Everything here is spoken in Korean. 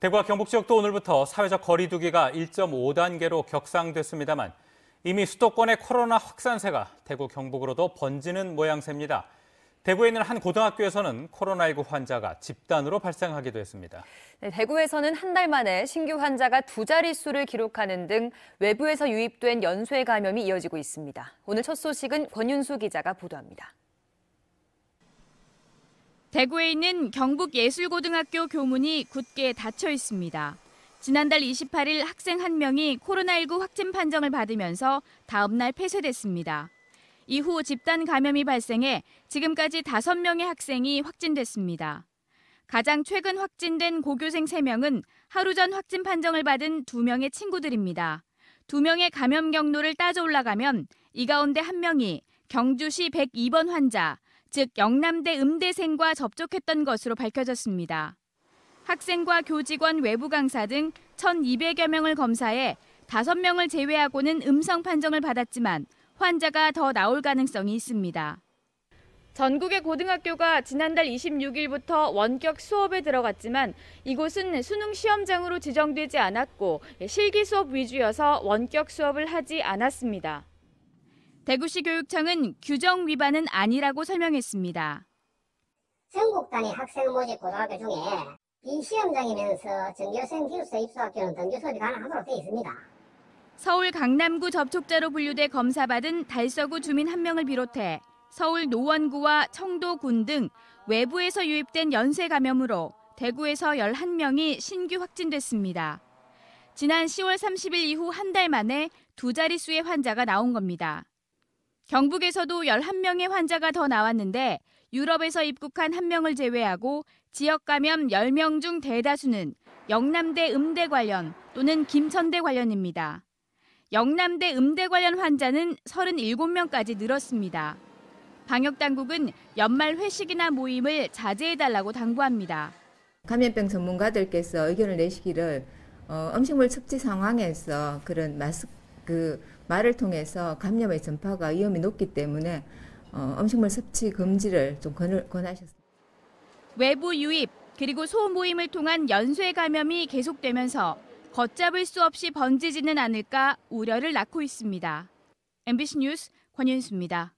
대구와 경북 지역도 오늘부터 사회적 거리두기가 1.5단계로 격상됐습니다만 이미 수도권의 코로나 확산세가 대구 경북으로도 번지는 모양새입니다. 대구에 있는 한 고등학교에서는 코로나19 환자가 집단으로 발생하기도 했습니다. 네, 대구에서는 한 달 만에 신규 환자가 두 자릿수를 기록하는 등 외부에서 유입된 연쇄 감염이 이어지고 있습니다. 오늘 첫 소식은 권윤수 기자가 보도합니다. 대구에 있는 경북예술고등학교 교문이 굳게 닫혀 있습니다. 지난달 28일 학생 한 명이 코로나19 확진 판정을 받으면서 다음 날 폐쇄됐습니다. 이후 집단 감염이 발생해 지금까지 5명의 학생이 확진됐습니다. 가장 최근 확진된 고교생 3명은 하루 전 확진 판정을 받은 2명의 친구들입니다. 2명의 감염 경로를 따져 올라가면 이 가운데 1명이 경주시 102번 환자, 즉 영남대 음대생과 접촉했던 것으로 밝혀졌습니다. 학생과 교직원 외부 강사 등 1,200여 명을 검사해 5명을 제외하고는 음성 판정을 받았지만 환자가 더 나올 가능성이 있습니다. 전국의 고등학교가 지난달 26일부터 원격 수업에 들어갔지만 이곳은 수능 시험장으로 지정되지 않았고 실기 수업 위주여서 원격 수업을 하지 않았습니다. 대구시 교육청은 규정 위반은 아니라고 설명했습니다. 전국단위 학생 모집 고등학교 중에 비시험장이면서 전교생 기숙사 입소학교는 등교 수업이 가능하도록 되어 있습니다. 서울 강남구 접촉자로 분류돼 검사받은 달서구 주민 한 명을 비롯해 서울 노원구와 청도군 등 외부에서 유입된 연쇄 감염으로 대구에서 11명이 신규 확진됐습니다. 지난 10월 30일 이후 한 달 만에 두 자릿수의 환자가 나온 겁니다. 경북에서도 11명의 환자가 더 나왔는데 유럽에서 입국한 1명을 제외하고 지역 감염 10명 중 대다수는 영남대 음대 관련 또는 김천대 관련입니다. 영남대 음대 관련 환자는 37명까지 늘었습니다. 방역당국은 연말 회식이나 모임을 자제해달라고 당부합니다. 감염병 전문가들께서 의견을 내시기를 어, 음식물 섭취 상황에서 그런 마스크 그 말을 통해서 감염의 전파가 위험이 높기 때문에 어, 음식물 섭취 금지를 좀 권을, 권하셨습니다. 외부 유입 그리고 소모임을 통한 연쇄 감염이 계속되면서 걷잡을 수 없이 번지지는 않을까 우려를 낳고 있습니다. MBC 뉴스 권윤수입니다.